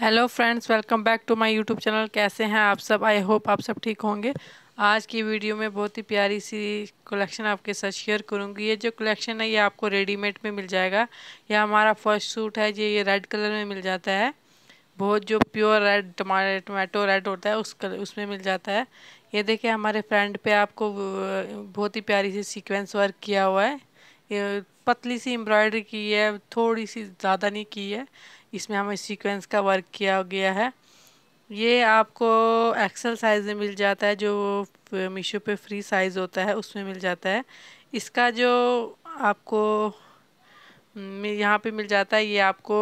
hello friends welcome back to my YouTube channel कैसे हैं आप सब आई होप आप सब ठीक होंगे आज की वीडियो में बहुत ही प्यारी सी कलेक्शन आपके साथ शेयर करूंगी ये जो कलेक्शन है ये आपको रेडीमेड में मिल जाएगा यह हमारा फर्स्ट सूट है ये ये रेड कलर में मिल जाता है बहुत जो प्योर रेड टमाटो रेड होता है उस कल उसमें मिल जाता है ये देखिए हमारे फ्रेंड पर आपको बहुत ही प्यारी सी सिक्वेंस वर्क किया हुआ है पतली सी एम्ब्रॉयडरी की है थोड़ी सी ज़्यादा नहीं की है इसमें हमें सीक्वेंस का वर्क किया गया है ये आपको एक्सल साइज़ में मिल जाता है जो मीशो पे फ्री साइज़ होता है उसमें मिल जाता है इसका जो आपको हम्म, यहाँ पे मिल जाता है ये आपको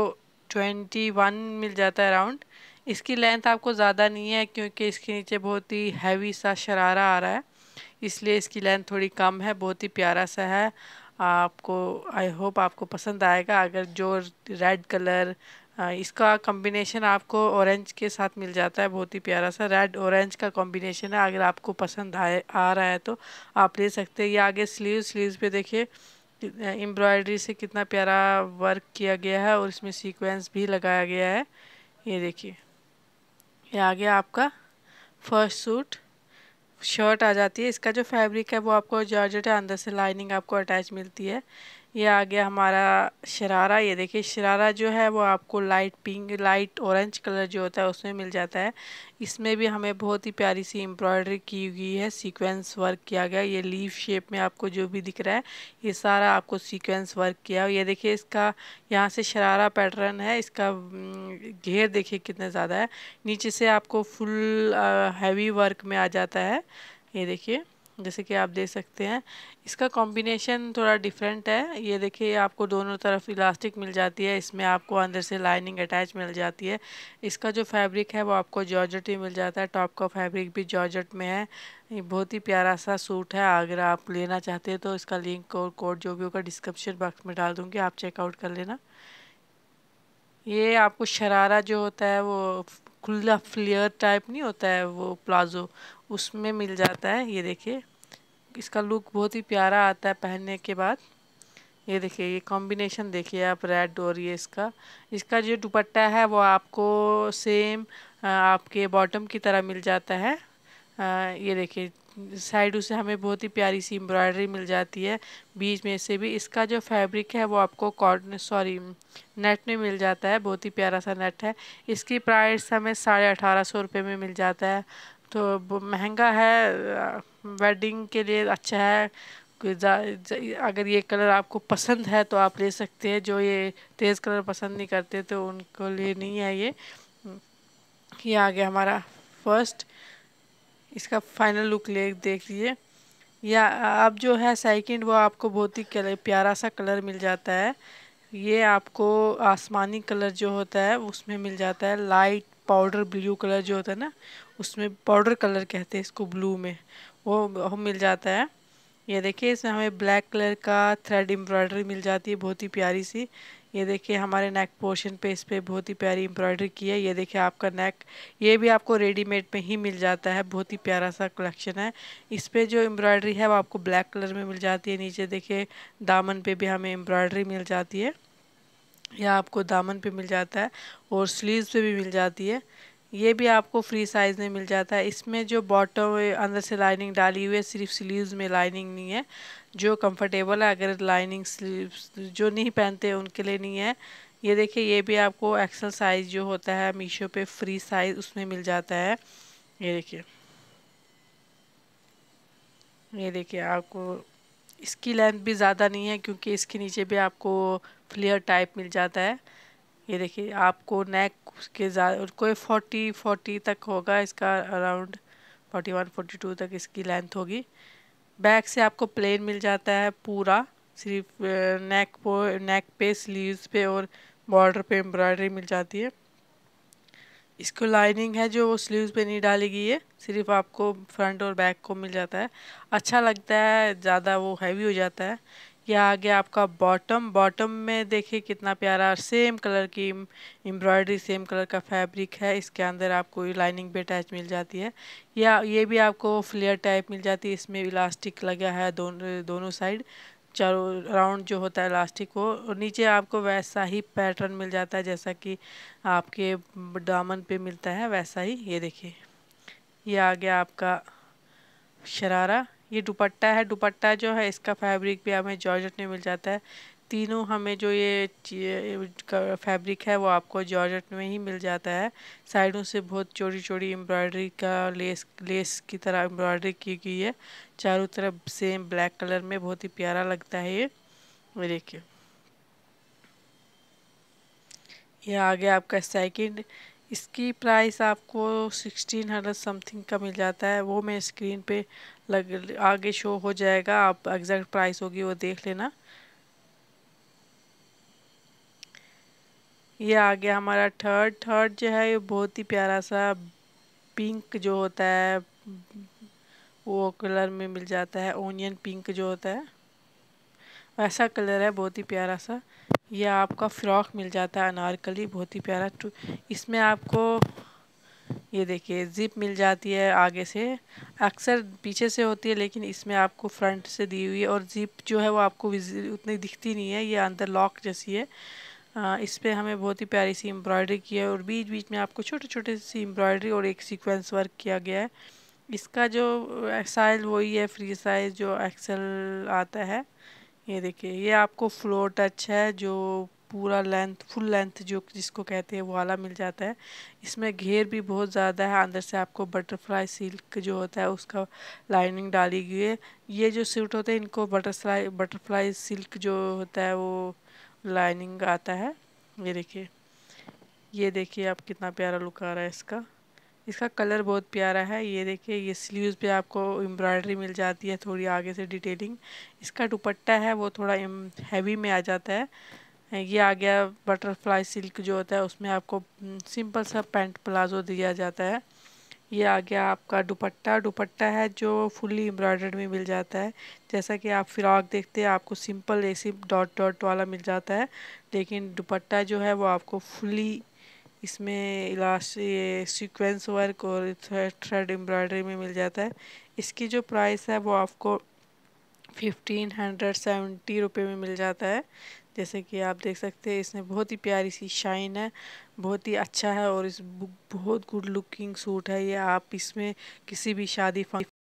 ट्वेंटी वन मिल जाता है अराउंड इसकी लेंथ आपको ज़्यादा नहीं है क्योंकि इसके नीचे बहुत ही हैवी सा शरारा आ रहा है इसलिए इसकी लेंथ थोड़ी कम है बहुत ही प्यारा सा है आपको आई होप आपको पसंद आएगा अगर जो रेड कलर इसका कॉम्बिनेशन आपको ऑरेंज के साथ मिल जाता है बहुत ही प्यारा सा रेड ऑरेंज का कॉम्बिनेशन है अगर आपको पसंद आए आ रहा है तो आप ले सकते हैं ये आगे स्लीव स्लीव पे देखिए एम्ब्रॉयडरी से कितना प्यारा वर्क किया गया है और इसमें सीक्वेंस भी लगाया गया है ये देखिए ये आगे आपका फर्स्ट सूट शर्ट आ जाती है इसका जो फैब्रिक है वो आपको जॉर्जेट है अंदर से लाइनिंग आपको अटैच मिलती है ये आ गया हमारा शरारा ये देखिए शरारा जो है वो आपको light pink light orange colour जो होता है उसमें मिल जाता है इसमें भी हमें बहुत ही प्यारी सी एम्ब्रॉयडरी की हुई है सीक्वेंस वर्क किया गया ये लीव शेप में आपको जो भी दिख रहा है ये सारा आपको सीक्वेंस वर्क किया ये देखिए इसका यहाँ से शरारा पैटर्न है इसका हम्म, घेर देखिए कितना ज़्यादा है नीचे से आपको फुल हैवी वर्क में आ जाता है ये देखिए जैसे कि आप देख सकते हैं इसका कॉम्बिनेशन थोड़ा डिफरेंट है ये देखिए आपको दोनों तरफ इलास्टिक मिल जाती है इसमें आपको अंदर से लाइनिंग अटैच मिल जाती है इसका जो फैब्रिक है वो आपको जॉर्जट ही मिल जाता है टॉप का फैब्रिक भी जॉर्जट में है ये बहुत ही प्यारा सा सूट है अगर आप लेना चाहते हैं तो इसका लिंक और कोड जो भी होगा डिस्क्रिप्शन बॉक्स में डाल दूँगी आप चेकआउट कर लेना ये आपको शरारा जो होता है वो खुला फ्लेयर टाइप नहीं होता है वो प्लाज़ो उसमें मिल जाता है ये देखिए इसका लुक बहुत ही प्यारा आता है पहनने के बाद ये देखिए ये कॉम्बिनेशन देखिए आप रेड और ये इसका इसका जो दुपट्टा है वो आपको सेम आपके बॉटम की तरह मिल जाता है ये देखिए साइडों से हमें बहुत ही प्यारी सी एम्ब्रॉयडरी मिल जाती है बीच में से भी इसका जो फैब्रिक है वो आपको कॉटन सॉरी नेट में मिल जाता है बहुत ही प्यारा सा नेट है इसकी प्राइस हमें साढ़े अठारह सौ रुपये में मिल जाता है तो महंगा है वेडिंग के लिए अच्छा है अगर ये कलर आपको पसंद है तो आप ले सकते हैं जो ये तेज़ कलर पसंद नहीं करते तो उनको लिए नहीं है ये ये आ गया हमारा फर्स्ट इसका फाइनल लुक ले देख लीजिए या अब जो है सेकंड वो आपको बहुत ही कलर प्यारा सा कलर मिल जाता है ये आपको आसमानी कलर जो होता है उसमें मिल जाता है लाइट पाउडर ब्लू कलर जो होता है ना उसमें पाउडर कलर कहते हैं इसको ब्लू में वो, वो मिल जाता है ये देखिए इसमें हमें ब्लैक कलर का थ्रेड एम्ब्रॉयडरी मिल जाती है बहुत ही प्यारी सी ये देखिए हमारे नेक पोर्शन पे इस पर बहुत ही प्यारी एम्ब्रॉयडरी की है ये देखिए आपका नेक ये भी आपको रेडीमेड में ही मिल जाता है बहुत ही प्यारा सा कलेक्शन है इस पर जो एम्ब्रॉयडरी है वो आपको ब्लैक कलर में मिल जाती है नीचे देखिए दामन पे भी हमें एम्ब्रॉयडरी मिल जाती है यह आपको दामन पे मिल जाता है और स्लीव्स पे भी मिल जाती है ये भी आपको फ्री साइज़ में मिल जाता है इसमें जो बॉटम अंदर से लाइनिंग डाली हुई है सिर्फ स्लीव्स में लाइनिंग नहीं है जो कंफर्टेबल है अगर लाइनिंग स्लीव्स जो नहीं पहनते उनके लिए नहीं है ये देखिए ये भी आपको एक्सल साइज़ जो होता है मीशो पे फ्री साइज़ उसमें मिल जाता है ये देखिए ये देखिए आपको इसकी लेंथ भी ज़्यादा नहीं है क्योंकि इसके नीचे भी आपको फ्लेयर टाइप मिल जाता है ये देखिए आपको नेक के कोई फोर्टी फोर्टी तक होगा इसका around forty one forty two तक इसकी लेंथ होगी बैक से आपको प्लेन मिल जाता है पूरा सिर्फ नेक पो नेक पे स्लीव्स पे और बॉर्डर पे एम्ब्रॉयडरी मिल जाती है इसको लाइनिंग है जो वो स्लीव्स पे नहीं डालेगी है सिर्फ आपको फ्रंट और बैक को मिल जाता है अच्छा लगता है ज़्यादा वो हैवी हो जाता है यह आ गया आपका बॉटम बॉटम में देखिए कितना प्यारा सेम कलर की एम्ब्रॉयडरी सेम कलर का फैब्रिक है इसके अंदर आपको लाइनिंग भी अटैच मिल जाती है या ये भी आपको फ्लेयर टाइप मिल जाती है इसमें इलास्टिक लगा है दोनों दोनों साइड चारों राउंड जो होता है इलास्टिक को और नीचे आपको वैसा ही पैटर्न मिल जाता है जैसा कि आपके दामन पे मिलता है वैसा ही ये देखिए ये आ गया आपका शरारा ये दुपट्टा है दुपट्टा जो है इसका फैब्रिक भी हमें जॉर्जेट में मिल जाता है तीनों हमें जो ये फैब्रिक है वो आपको जॉर्जेट में ही मिल जाता है साइडों से बहुत चोरी चोरी एम्ब्रॉयडरी का लेस लेस की तरह एम्ब्रॉयडरी की गई है चारों तरफ सेम ब्लैक कलर में बहुत ही प्यारा लगता है ये देखिए यह आ गया आपका सेकंड इसकी प्राइस आपको सिक्सटीन हंड्रेड समथिंग का मिल जाता है वो मैं स्क्रीन पे लग आगे शो हो जाएगा आप एग्जैक्ट प्राइस होगी वो देख लेना ये आ गया हमारा थर्ड थर्ड जो है ये बहुत ही प्यारा सा पिंक जो होता है वो कलर में मिल जाता है ओनियन पिंक जो होता है वैसा कलर है बहुत ही प्यारा सा यह आपका फ्रॉक मिल जाता है अनारकली बहुत ही प्यारा टू इसमें आपको ये देखिए ज़िप मिल जाती है आगे से अक्सर पीछे से होती है लेकिन इसमें आपको फ्रंट से दी हुई है और ज़िप जो है वो आपको उतनी दिखती नहीं है ये अंदर लॉक जैसी है आ, इस पर हमें बहुत ही प्यारी सी एम्ब्रॉयडरी की है और बीच बीच में आपको छोटे छोटे सी एम्ब्रॉयडरी और एक सीक्वेंस वर्क किया गया है इसका जो साइज वही है फ्री साइज जो एक्सल आता है ये देखिए ये आपको फ्लोर टच है जो पूरा लेंथ फुल लेंथ जो जिसको कहते हैं वो वाला मिल जाता है इसमें घेर भी बहुत ज़्यादा है अंदर से आपको बटरफ्लाई सिल्क जो होता है उसका लाइनिंग डाली गई है ये जो सूट होते हैं इनको बटरफ्लाई बटरफ्लाई सिल्क जो होता है वो लाइनिंग आता है ये देखिए ये देखिए आप कितना प्यारा लुक आ रहा है इसका इसका कलर बहुत प्यारा है ये देखिए ये स्लीव्स पे आपको एम्ब्रॉयडरी मिल जाती है थोड़ी आगे से डिटेलिंग इसका दुपट्टा है वो थोड़ा हैवी में आ जाता है ये आ गया बटरफ्लाई सिल्क जो होता है उसमें आपको सिंपल सा पैंट प्लाजो दिया जाता है ये आ गया आपका दुपट्टा दुपट्टा है जो फुल्ली एम्ब्रॉयडर्ड में मिल जाता है जैसा कि आप फ्रॉक देखते हैं आपको सिंपल ऐसी डॉट डॉट वाला मिल जाता है लेकिन दुपट्टा जो है वो आपको फुल्ली इसमें इलास्ट ये सीक्वेंस वर्क और थ्रेड एम्ब्रॉयडरी में मिल जाता है इसकी जो प्राइस है वो आपको फिफ्टीन हंड्रेड सेवेंटी रुपये में मिल जाता है जैसे कि आप देख सकते हैं इसमें बहुत ही प्यारी सी शाइन है बहुत ही अच्छा है और इस बहुत गुड लुकिंग सूट है ये आप इसमें किसी भी शादी